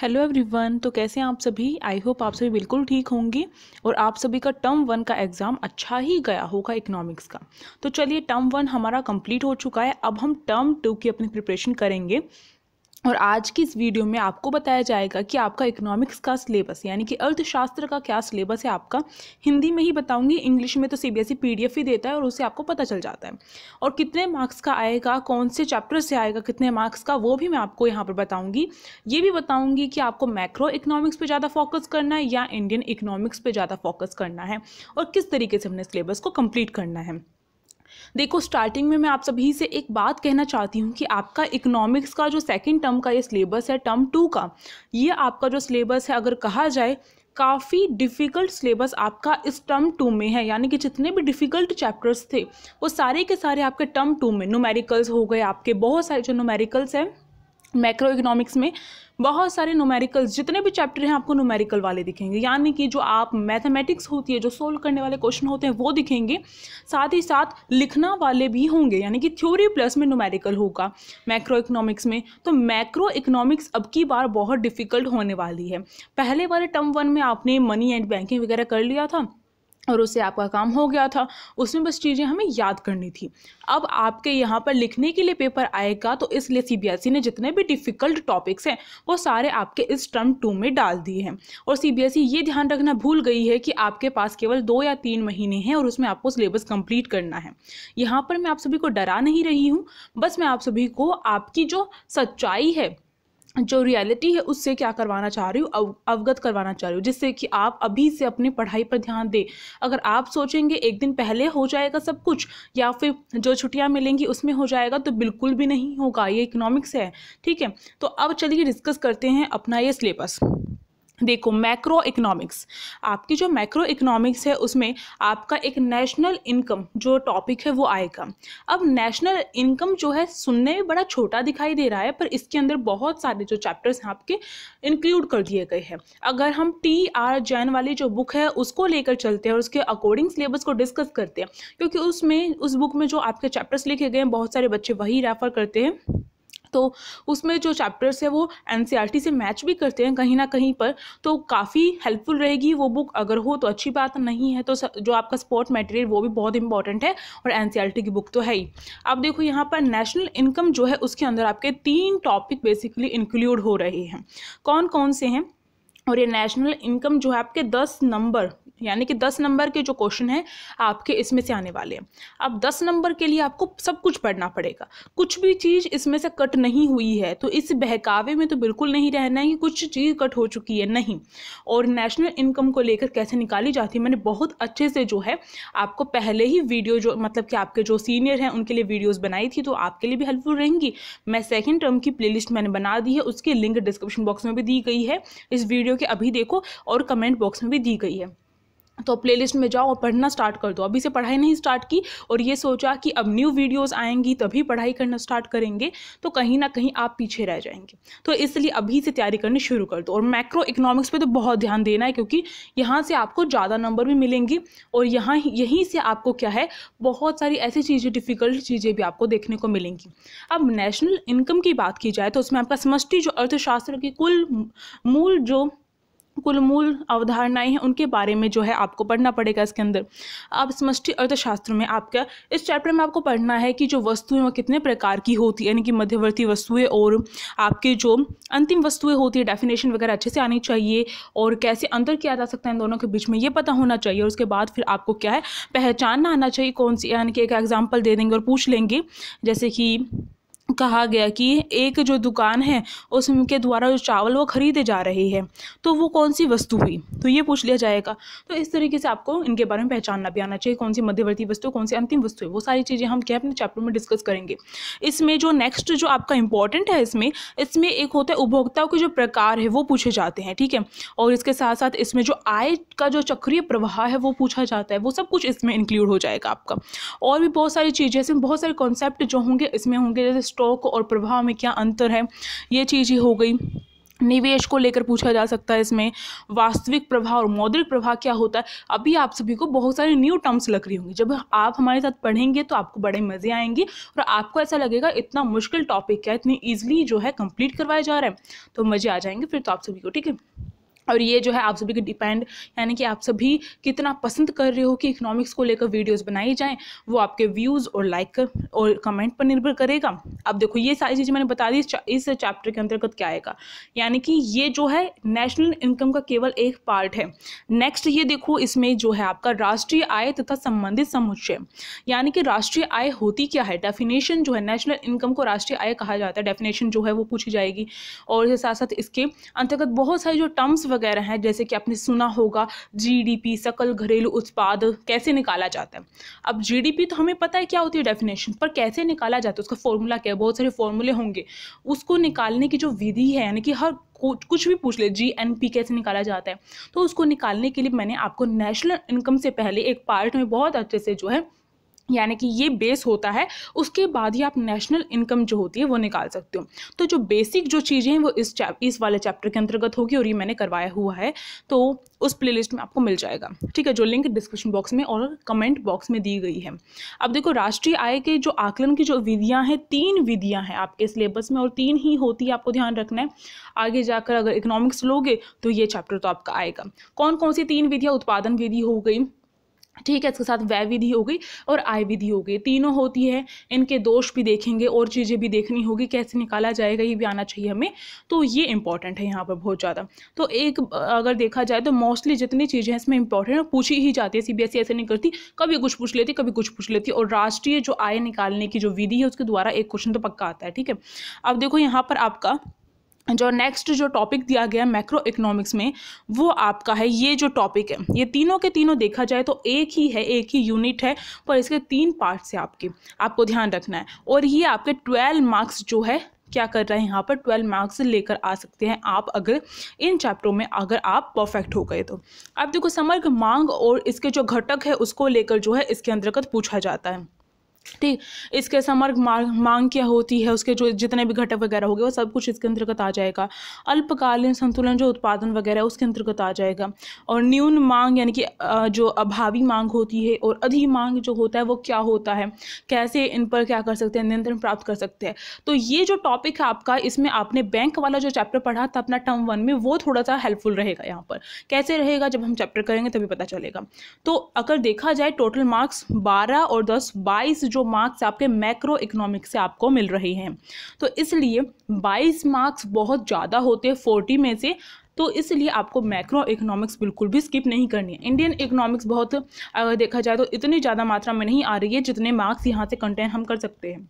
hello everyone तो कैसे हैं आप सभी आई होप आप सभी बिल्कुल ठीक होंगे और आप सभी का टर्म वन का एग्ज़ाम अच्छा ही गया होगा इकोनॉमिक्स का तो चलिए टर्म वन हमारा कंप्लीट हो चुका है अब हम टर्म टू की अपनी प्रिपरेशन करेंगे और आज की इस वीडियो में आपको बताया जाएगा कि आपका इकोनॉमिक्स का सिलेबस यानी कि अर्थशास्त्र का क्या सिलेबस है आपका हिंदी में ही बताऊंगी इंग्लिश में तो सीबीएसई पीडीएफ e ही देता है और उसे आपको पता चल जाता है और कितने मार्क्स का आएगा कौन से चैप्टर से आएगा कितने मार्क्स का वो भी मैं आपको यहाँ पर बताऊँगी ये भी बताऊँगी कि आपको मैक्रो इकनॉमिक्स पर ज़्यादा फोकस करना है या इंडियन इकनॉमिक्स पर ज़्यादा फोकस करना है और किस तरीके से हमने सिलेबस को कम्प्लीट करना है देखो स्टार्टिंग में मैं आप सभी से एक बात कहना चाहती हूँ कि आपका इकोनॉमिक्स का जो सेकेंड टर्म का ये सिलेबस है टर्म टू का ये आपका जो सिलेबस है अगर कहा जाए काफ़ी डिफ़िकल्ट सिलेबस आपका इस टर्म टू में है यानी कि जितने भी डिफ़िकल्ट चैप्टर्स थे वो सारे के सारे आपके टर्म टू में नोमेरिकल्स हो गए आपके बहुत सारे जो नोमेरिकल्स हैं मैक्रो इकोनॉमिक्स में बहुत सारे नोमेरिकल्स जितने भी चैप्टर हैं आपको नोमेरिकल वाले दिखेंगे यानी कि जो आप मैथमेटिक्स होती है जो सोल्व करने वाले क्वेश्चन होते हैं वो दिखेंगे साथ ही साथ लिखना वाले भी होंगे यानी कि थ्योरी प्लस में नोमेरिकल होगा मैक्रो इकोनॉमिक्स में तो मैक्रो इकोनॉमिक्स अब की बार बहुत डिफिकल्ट होने वाली है पहले वाले टर्म वन में आपने मनी एंड बैंकिंग वगैरह कर लिया था और उससे आपका काम हो गया था उसमें बस चीज़ें हमें याद करनी थी अब आपके यहाँ पर लिखने के लिए पेपर आएगा तो इसलिए सीबीएसई e ने जितने भी डिफ़िकल्ट टॉपिक्स हैं वो सारे आपके इस टर्म टू में डाल दिए हैं और सीबीएसई e ये ध्यान रखना भूल गई है कि आपके पास केवल दो या तीन महीने हैं और उसमें आपको सिलेबस कम्प्लीट करना है यहाँ पर मैं आप सभी को डरा नहीं रही हूँ बस मैं आप सभी को आपकी जो सच्चाई है जो रियलिटी है उससे क्या करवाना चाह रही हूँ अव, अवगत करवाना चाह रही हूँ जिससे कि आप अभी से अपनी पढ़ाई पर ध्यान दें अगर आप सोचेंगे एक दिन पहले हो जाएगा सब कुछ या फिर जो छुट्टियाँ मिलेंगी उसमें हो जाएगा तो बिल्कुल भी नहीं होगा ये इकोनॉमिक्स है ठीक है तो अब चलिए डिस्कस करते हैं अपना ये सिलेबस देखो मैक्रो इकोनॉमिक्स आपकी जो मैक्रो इकोनॉमिक्स है उसमें आपका एक नेशनल इनकम जो टॉपिक है वो आएगा अब नेशनल इनकम जो है सुनने में बड़ा छोटा दिखाई दे रहा है पर इसके अंदर बहुत सारे जो चैप्टर्स हैं आपके इंक्लूड कर दिए गए हैं अगर हम टी आर जैन वाली जो बुक है उसको लेकर चलते हैं और उसके अकॉर्डिंग सिलेबस को डिस्कस करते हैं क्योंकि उसमें उस बुक में जो आपके चैप्टर्स लिखे गए हैं बहुत सारे बच्चे वही रेफर करते हैं तो उसमें जो चैप्टर्स है वो एन e से मैच भी करते हैं कहीं ना कहीं पर तो काफ़ी हेल्पफुल रहेगी वो बुक अगर हो तो अच्छी बात नहीं है तो जो आपका स्पोर्ट मटेरियल वो भी बहुत इंपॉर्टेंट है और एन e की बुक तो है ही अब देखो यहाँ पर नेशनल इनकम जो है उसके अंदर आपके तीन टॉपिक बेसिकली इंक्लूड हो रहे हैं कौन कौन से हैं और ये नेशनल इनकम जो है आपके दस नंबर यानी कि दस नंबर के जो क्वेश्चन हैं आपके इसमें से आने वाले हैं अब दस नंबर के लिए आपको सब कुछ पढ़ना पड़ेगा कुछ भी चीज़ इसमें से कट नहीं हुई है तो इस बहकावे में तो बिल्कुल नहीं रहना है कि कुछ चीज़ कट हो चुकी है नहीं और नेशनल इनकम को लेकर कैसे निकाली जाती है मैंने बहुत अच्छे से जो है आपको पहले ही वीडियो जो मतलब कि आपके जो सीनियर हैं उनके लिए वीडियोज़ बनाई थी तो आपके लिए भी हेल्पफुल रहेंगी मैं सेकेंड टर्म की प्ले मैंने बना दी है उसकी लिंक डिस्क्रिप्शन बॉक्स में भी दी गई है इस वीडियो के अभी देखो और कमेंट बॉक्स में भी दी गई है तो प्लेलिस्ट में जाओ और पढ़ना स्टार्ट कर दो अभी से पढ़ाई नहीं स्टार्ट की और ये सोचा कि अब न्यू वीडियोस आएंगी तभी पढ़ाई करना स्टार्ट करेंगे तो कहीं ना कहीं आप पीछे रह जाएंगे तो इसलिए अभी से तैयारी करनी शुरू कर दो और मैक्रो इकोनॉमिक्स पे तो बहुत ध्यान देना है क्योंकि यहाँ से आपको ज़्यादा नंबर भी मिलेंगे और यहाँ यहीं से आपको क्या है बहुत सारी ऐसी चीज़ें डिफ़िकल्ट चीज़ें भी आपको देखने को मिलेंगी अब नेशनल इनकम की बात की जाए तो उसमें आपका समष्टि जो अर्थशास्त्र की कुल मूल जो कुल मूल अवधारणाएं हैं उनके बारे में जो है आपको पढ़ना पड़ेगा इसके अंदर अब समष्टि अर्थशास्त्र में आपका इस चैप्टर में आपको पढ़ना है कि जो वस्तुएं वो कितने प्रकार की होती है यानी कि मध्यवर्ती वस्तुएं और आपके जो अंतिम वस्तुएं होती है डेफिनेशन वगैरह अच्छे से आनी चाहिए और कैसे अंतर किया जा सकता है इन दोनों के बीच में ये पता होना चाहिए और उसके बाद फिर आपको क्या है पहचानना आना चाहिए कौन सी यानी कि एक एग्जाम्पल दे देंगे और पूछ लेंगे जैसे कि कहा गया कि एक जो दुकान है उसके द्वारा जो चावल वो खरीदे जा रहे हैं तो वो कौन सी वस्तु हुई तो ये पूछ लिया जाएगा तो इस तरीके से आपको इनके बारे में पहचानना भी आना चाहिए कौन सी मध्यवर्ती वस्तु कौन सी अंतिम वस्तु है वो सारी चीज़ें हम क्या अपने चैप्टर में डिस्कस करेंगे इसमें जो नेक्स्ट जो आपका इंपॉर्टेंट है इसमें इसमें एक होता है उपभोक्ताओं के जो प्रकार है वो पूछे जाते हैं ठीक है और इसके साथ साथ इसमें जो आय का जो चक्रिय प्रवाह है वो पूछा जाता है वो सब कुछ इसमें इंक्लूड हो जाएगा आपका और भी बहुत सारी चीज़ें इसमें बहुत सारे कॉन्सेप्ट जो होंगे इसमें होंगे जैसे स्टॉक और प्रभाव में क्या अंतर है ये चीज़ ही हो गई निवेश को लेकर पूछा जा सकता है इसमें वास्तविक प्रभाव और मौद्रिक प्रभाव क्या होता है अभी आप सभी को बहुत सारे न्यू टर्म्स लग रही होंगी जब आप हमारे साथ पढ़ेंगे तो आपको बड़े मज़े आएंगे और आपको ऐसा लगेगा इतना मुश्किल टॉपिक क्या इतनी ईजिली जो है कंप्लीट करवाया जा रहा है तो मज़े आ जाएंगे फिर तो आप सभी को ठीक है और ये जो है आप सभी के डिपेंड यानी कि आप सभी कितना पसंद कर रहे हो कि इकोनॉमिक्स को लेकर वीडियोस बनाई जाएं वो आपके व्यूज़ और लाइक और कमेंट पर निर्भर करेगा अब देखो ये सारी चीज़ें मैंने बता दी इस चैप्टर के अंतर्गत क्या आएगा यानी कि ये जो है नेशनल इनकम का केवल एक पार्ट है नेक्स्ट ये देखो इसमें जो है आपका राष्ट्रीय आय तथा संबंधित समुच्चय यानी कि राष्ट्रीय आय होती क्या है डेफिनेशन जो है नेशनल इनकम को राष्ट्रीय आय कहा जाता है डेफिनेशन जो है वो पूछी जाएगी और साथ साथ इसके अंतर्गत बहुत सारे जो टर्म्स वगैरह हैं जैसे कि आपने सुना होगा जीडीपी सकल घरेलू उत्पाद कैसे निकाला जाता है अब जीडीपी तो हमें पता है क्या होती है डेफिनेशन पर कैसे निकाला जाता है उसका फॉर्मूला क्या है बहुत सारे फॉर्मूले होंगे उसको निकालने की जो विधि है यानी कि हर कुछ भी पूछ ले जी एन पी कैसे निकाला जाता है तो उसको निकालने के लिए मैंने आपको नेशनल इनकम से पहले एक पार्ट में बहुत अच्छे से जो है यानी कि ये बेस होता है उसके बाद ही आप नेशनल इनकम जो होती है वो निकाल सकते हो तो जो बेसिक जो चीज़ें हैं वो इस चैप इस वाले चैप्टर के अंतर्गत होगी और ये मैंने करवाया हुआ है तो उस प्लेलिस्ट में आपको मिल जाएगा ठीक है जो लिंक डिस्क्रिप्शन बॉक्स में और कमेंट बॉक्स में दी गई है अब देखो राष्ट्रीय आय के जो आकलन की जो विधियाँ हैं तीन विधियाँ हैं आपके सिलेबस में और तीन ही होती है आपको ध्यान रखना है आगे जाकर अगर इकोनॉमिक्स लोगे तो ये चैप्टर तो आपका आएगा कौन कौन सी तीन विधियाँ उत्पादन विधि हो गई ठीक है इसके साथ वै विधि हो गई और आय विधि हो गई तीनों होती है इनके दोष भी देखेंगे और चीज़ें भी देखनी होगी कैसे निकाला जाएगा ये भी आना चाहिए हमें तो ये इंपॉर्टेंट है यहाँ पर बहुत ज़्यादा तो एक अगर देखा जाए तो मोस्टली जितनी चीज़ें हैं इसमें इंपॉर्टेंट है पूछी ही जाती है सीबीएसई e ऐसे नहीं करती कभी कुछ पूछ लेती कभी कुछ पूछ लेती और राष्ट्रीय जो आय निकालने की जो विधि है उसके द्वारा एक क्वेश्चन तो पक्का आता है ठीक है अब देखो यहाँ पर आपका जो नेक्स्ट जो टॉपिक दिया गया है मैक्रो इकोनॉमिक्स में वो आपका है ये जो टॉपिक है ये तीनों के तीनों देखा जाए तो एक ही है एक ही यूनिट है पर इसके तीन पार्ट्स है आपके आपको ध्यान रखना है और ये आपके ट्वेल्व मार्क्स जो है क्या कर रहे हैं यहाँ पर ट्वेल्व मार्क्स लेकर आ सकते हैं आप अगर इन चैप्टरों में अगर आप परफेक्ट हो गए तो अब देखो समर्ग मांग और इसके जो घटक है उसको लेकर जो है इसके अंतर्गत पूछा जाता है ठीक इसके समर्ग मांग क्या होती है उसके जो जितने भी घटक वगैरह हो गए वो सब कुछ इसके अंतर्गत आ जाएगा अल्पकालीन संतुलन जो उत्पादन वगैरह उसके अंतर्गत आ जाएगा और न्यून मांग यानी कि जो अभावी मांग होती है और अधि मांग जो होता है वो क्या होता है कैसे इन पर क्या कर सकते हैं नियंत्रण प्राप्त कर सकते हैं तो ये जो टॉपिक है आपका इसमें आपने बैंक वाला जो चैप्टर पढ़ा था अपना टर्म वन में वो थोड़ा सा हेल्पफुल रहेगा यहाँ पर कैसे रहेगा जब हम चैप्टर करेंगे तभी पता चलेगा तो अगर देखा जाए टोटल मार्क्स बारह और दस बाईस जो मार्क्स आपके मैक्रो इकोनॉमिक से आपको मिल रहे हैं तो इसलिए 22 मार्क्स बहुत ज़्यादा होते हैं 40 में से तो इसलिए आपको मैक्रो इकोनॉमिक्स बिल्कुल भी स्किप नहीं करनी है इंडियन इकोनॉमिक्स बहुत अगर देखा जाए तो इतनी ज़्यादा मात्रा में नहीं आ रही है जितने मार्क्स यहाँ से कंटेन हम कर सकते हैं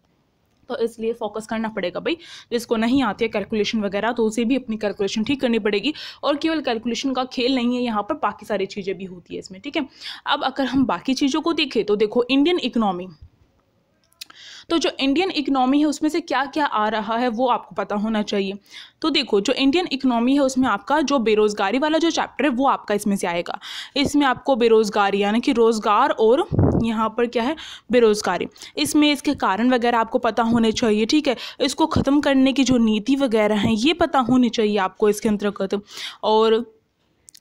तो इसलिए फोकस करना पड़ेगा भाई जिसको नहीं आती है कैलकुलेशन वगैरह तो उसे भी अपनी कैलकुलेशन ठीक करनी पड़ेगी और केवल कैलकुलेशन का खेल नहीं है यहाँ पर बाकी सारी चीज़ें भी होती है इसमें ठीक है अब अगर हम बाकी चीज़ों को देखें तो देखो इंडियन इकोनॉमी तो जो इंडियन इकनॉमी है उसमें से क्या क्या आ रहा है वो आपको पता होना चाहिए तो देखो जो इंडियन इकनॉमी है उसमें आपका जो बेरोज़गारी वाला जो चैप्टर है वो आपका इसमें से आएगा इसमें आपको बेरोज़गारी यानी कि रोज़गार और यहाँ पर क्या है बेरोज़गारी इसमें इसके कारण वगैरह आपको पता होने चाहिए ठीक है इसको ख़त्म करने की जो नीति वगैरह हैं ये पता होनी चाहिए आपको इसके अंतर्गत और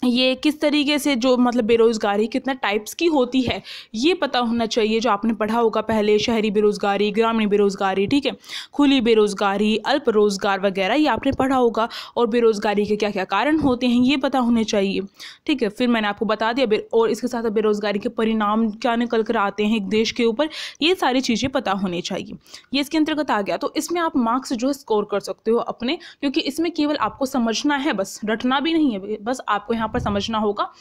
ये किस तरीके से जो मतलब बेरोज़गारी कितना टाइप्स की होती है ये पता होना चाहिए जो आपने पढ़ा होगा पहले शहरी बेरोज़गारी ग्रामीण बेरोज़गारी ठीक है खुली बेरोज़गारी अल्प रोज़गार वगैरह ये आपने पढ़ा होगा और बेरोज़गारी के क्या क्या कारण होते हैं ये पता होने चाहिए ठीक है फिर मैंने आपको बता दिया और इसके साथ बेरोज़गारी के परिणाम क्या निकल कर आते हैं एक देश के ऊपर ये सारी चीज़ें पता होनी चाहिए ये इसके अंतर्गत आ गया तो इसमें आप मार्क्स जो है स्कोर कर सकते हो अपने क्योंकि इसमें केवल आपको समझना है बस रटना भी नहीं है बस आपको यहाँ यहाँ पर समझना होगा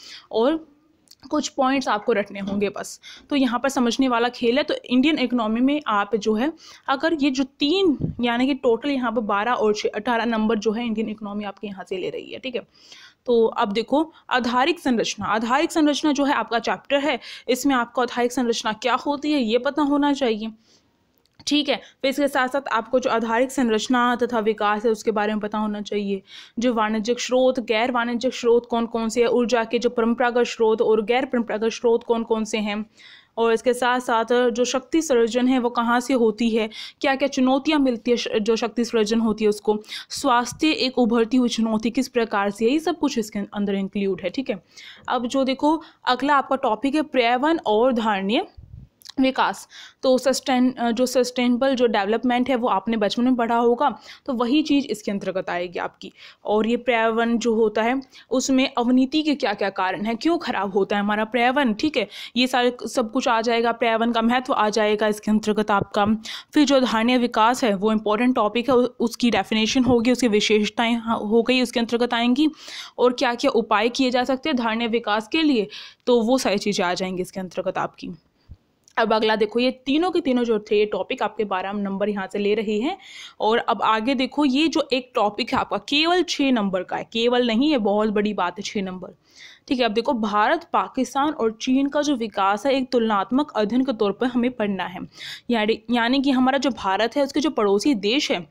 और कुछ पॉइंट्स आपको रटने होंगे बस तो यहाँ पर समझने वाला खेल है तो इंडियन इकोनॉमी में आप जो है अगर ये जो तीन यानी कि टोटल यहाँ पर बारह और छः अठारह नंबर जो है इंडियन इकोनॉमी आपके यहाँ से ले रही है ठीक है तो अब देखो आधारिक संरचना आधारिक संरचना जो है आपका चैप्टर है इसमें आपको आधारिक संरचना क्या होती है ये पता होना चाहिए ठीक है फिर इसके साथ साथ आपको जो आधारिक संरचना तथा विकास है उसके बारे में पता होना चाहिए जो वाणिज्यिक स्रोत गैर वाणिज्यिक स्रोत कौन कौन से हैं ऊर्जा के जो परंपरागत स्रोत और गैर परंपरागत स्रोत कौन कौन से हैं और इसके साथ साथ जो शक्ति सृजन है वो कहाँ से होती है क्या क्या चुनौतियाँ मिलती है जो शक्ति सृजन होती है उसको स्वास्थ्य एक उभरती हुई चुनौती किस प्रकार से है ये सब कुछ इसके अंदर इंक्लूड है ठीक है अब जो देखो अगला आपका टॉपिक है पर्यावरण और धारणीय विकास तो सस्टेन जो सस्टेनेबल जो डेवलपमेंट है वो आपने बचपन में पढ़ा होगा तो वही चीज़ इसके अंतर्गत आएगी आपकी और ये पर्यावरण जो होता है उसमें अवनीति के क्या क्या कारण है क्यों खराब होता है हमारा पर्यावरण ठीक है ये सारे सब कुछ आ जाएगा पर्यावरण का महत्व आ जाएगा इसके अंतर्गत आपका फिर जो धारणीय विकास है वो इम्पोर्टेंट टॉपिक है उसकी डेफिनेशन होगी उसकी विशेषताएँ हो गई उसके अंतर्गत आएंगी और क्या क्या उपाय किए जा सकते हैं धारणीय विकास के लिए तो वो सारी चीज़ें आ जाएंगी इसके अंतर्गत आपकी अब अगला देखो ये तीनों के तीनों जो थे ये टॉपिक आपके बारह नंबर यहाँ से ले रहे हैं और अब आगे देखो ये जो एक टॉपिक है आपका केवल छः नंबर का है केवल नहीं है बहुत बड़ी बात है छः नंबर ठीक है अब देखो भारत पाकिस्तान और चीन का जो विकास है एक तुलनात्मक अध्ययन के तौर पर हमें पढ़ना है यानी यानी कि हमारा जो भारत है उसके जो पड़ोसी देश है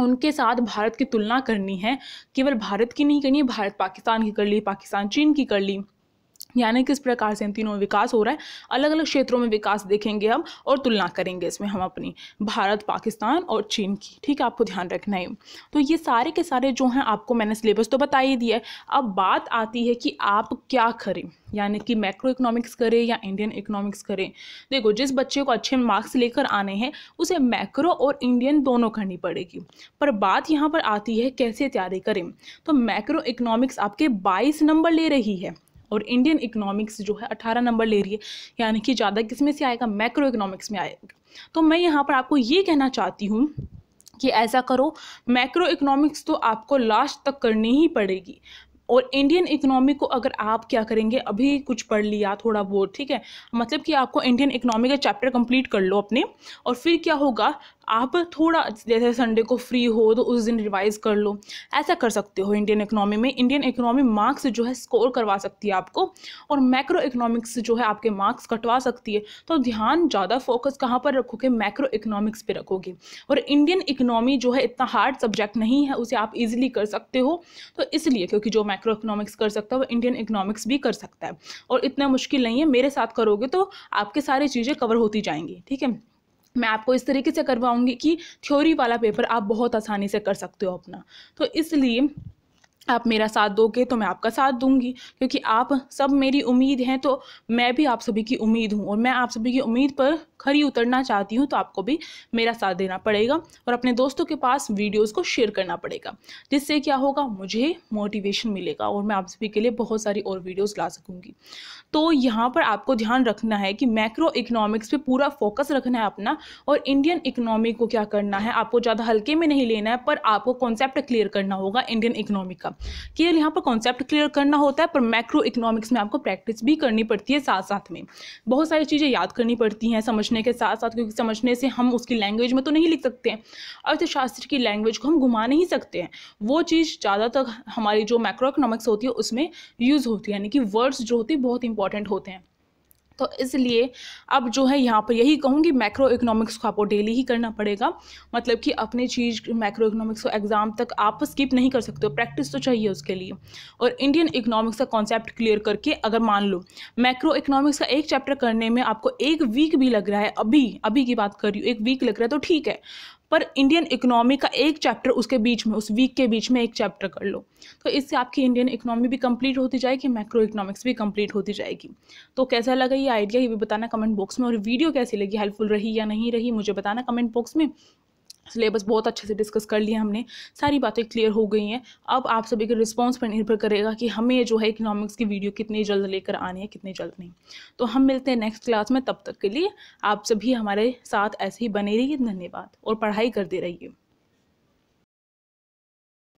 उनके साथ भारत की तुलना करनी है केवल भारत की नहीं करनी है भारत पाकिस्तान की कर ली पाकिस्तान चीन की कर ली यानी किस प्रकार से इन तीनों विकास हो रहा है अलग अलग क्षेत्रों में विकास देखेंगे हम और तुलना करेंगे इसमें हम अपनी भारत पाकिस्तान और चीन की ठीक है आपको ध्यान रखना है तो ये सारे के सारे जो हैं आपको मैंने सिलेबस तो बता ही दिया है अब बात आती है कि आप क्या करें यानी कि मैक्रो इकोनॉमिक्स करें या इंडियन इकोनॉमिक्स करें देखो जिस बच्चे को अच्छे मार्क्स लेकर आने हैं उसे मैक्रो और इंडियन दोनों करनी पड़ेगी पर बात यहाँ पर आती है कैसे तैयारी करें तो मैक्रो इकोनॉमिक्स आपके 22 नंबर ले रही है और इंडियन इकोनॉमिक्स जो है अठारह नंबर ले रही है यानी कि ज़्यादा किस में से आएगा मैक्रो इकोनॉमिक्स में आएगा तो मैं यहाँ पर आपको ये कहना चाहती हूँ कि ऐसा करो मैक्रो इकोनॉमिक्स तो आपको लास्ट तक करनी ही पड़ेगी और इंडियन इकोनॉमी को अगर आप क्या करेंगे अभी कुछ पढ़ लिया थोड़ा बहुत ठीक है मतलब कि आपको इंडियन इकोनॉमी का चैप्टर कंप्लीट कर लो अपने और फिर क्या होगा आप थोड़ा जैसे संडे को फ्री हो तो उस दिन रिवाइज़ कर लो ऐसा कर सकते हो इंडियन इकोनॉमी में इंडियन इकोनॉमी मार्क्स जो है स्कोर करवा सकती है आपको और मैक्रो इकोनॉमिक्स जो है आपके मार्क्स कटवा सकती है तो ध्यान ज़्यादा फोकस कहाँ पर रखोगे मैक्रो इकोनॉमिक्स पर रखोगे और इंडियन इकोनॉमी जो है इतना हार्ड सब्जेक्ट नहीं है उसे आप इजिली कर सकते हो तो इसलिए क्योंकि जो मैक्रो इकोनॉमिक्स कर सकता है वो इंडियन इकोनॉमिक्स भी कर सकता है और इतना मुश्किल नहीं है मेरे साथ करोगे तो आपके सारी चीज़ें कवर होती जाएंगी ठीक है मैं आपको इस तरीके से करवाऊंगी कि थ्योरी वाला पेपर आप बहुत आसानी से कर सकते हो अपना तो इसलिए आप मेरा साथ दोगे तो मैं आपका साथ दूंगी क्योंकि आप सब मेरी उम्मीद हैं तो मैं भी आप सभी की उम्मीद हूँ और मैं आप सभी की उम्मीद पर खरी उतरना चाहती हूँ तो आपको भी मेरा साथ देना पड़ेगा और अपने दोस्तों के पास वीडियोस को शेयर करना पड़ेगा जिससे क्या होगा मुझे मोटिवेशन मिलेगा और मैं आप सभी के लिए बहुत सारी और वीडियोज़ ला सकूँगी तो यहाँ पर आपको ध्यान रखना है कि मैक्रो इकनॉमिक्स पर पूरा फोकस रखना है अपना और इंडियन इकनॉमी को क्या करना है आपको ज़्यादा हल्के में नहीं लेना है पर आपको कॉन्सेप्ट क्लियर करना होगा इंडियन इकनॉमी का केवल यहाँ पर कॉन्सेप्ट क्लियर करना होता है पर मैक्रो इकोनॉमिक्स में आपको प्रैक्टिस भी करनी पड़ती है साथ साथ में बहुत सारी चीज़ें याद करनी पड़ती हैं समझने के साथ साथ क्योंकि समझने से हम उसकी लैंग्वेज में तो नहीं लिख सकते हैं अर्थशास्त्र की लैंग्वेज को हम घुमा नहीं सकते हैं वो चीज़ ज़्यादातर हमारी जो मैक्रो इकोनॉमिक्स होती है उसमें यूज़ होती है यानी कि वर्ड्स जो होते हैं बहुत इंपॉर्टेंट होते हैं तो इसलिए अब जो है यहाँ पर यही कहूँगी मैक्रो इकोनॉमिक्स को आपको डेली ही करना पड़ेगा मतलब कि अपने चीज़ मैक्रो इकोनॉमिक्स को एग्ज़ाम तक आप स्किप नहीं कर सकते हो प्रैक्टिस तो चाहिए उसके लिए और इंडियन इकोनॉमिक्स का कॉन्सेप्ट क्लियर करके अगर मान लो मैक्रो इकोनॉमिक्स का एक चैप्टर करने में आपको एक वीक भी लग रहा है अभी अभी की बात कर रही हूँ एक वीक लग रहा है तो ठीक है पर इंडियन इकोनॉमी का एक चैप्टर उसके बीच में उस वीक के बीच में एक चैप्टर कर लो तो इससे आपकी इंडियन इकोनॉमी भी कंप्लीट होती जाएगी मैक्रो इकोनॉमिक्स भी कंप्लीट होती जाएगी तो कैसा लगा ये आइडिया ये भी बताना कमेंट बॉक्स में और वीडियो कैसी लगी हेल्पफुल रही या नहीं रही मुझे बताना कमेंट बॉक्स में सिलेबस बहुत अच्छे से डिस्कस कर लिया हमने सारी बातें क्लियर हो गई हैं अब आप सभी के रिस्पॉन्स पर निर्भर करेगा कि हमें जो है इकोनॉमिक्स की वीडियो कितनी जल्द लेकर आनी है कितनी जल्द नहीं तो हम मिलते हैं नेक्स्ट क्लास में तब तक के लिए आप सभी हमारे साथ ऐसे ही बने रहिए धन्यवाद और पढ़ाई करते रहिए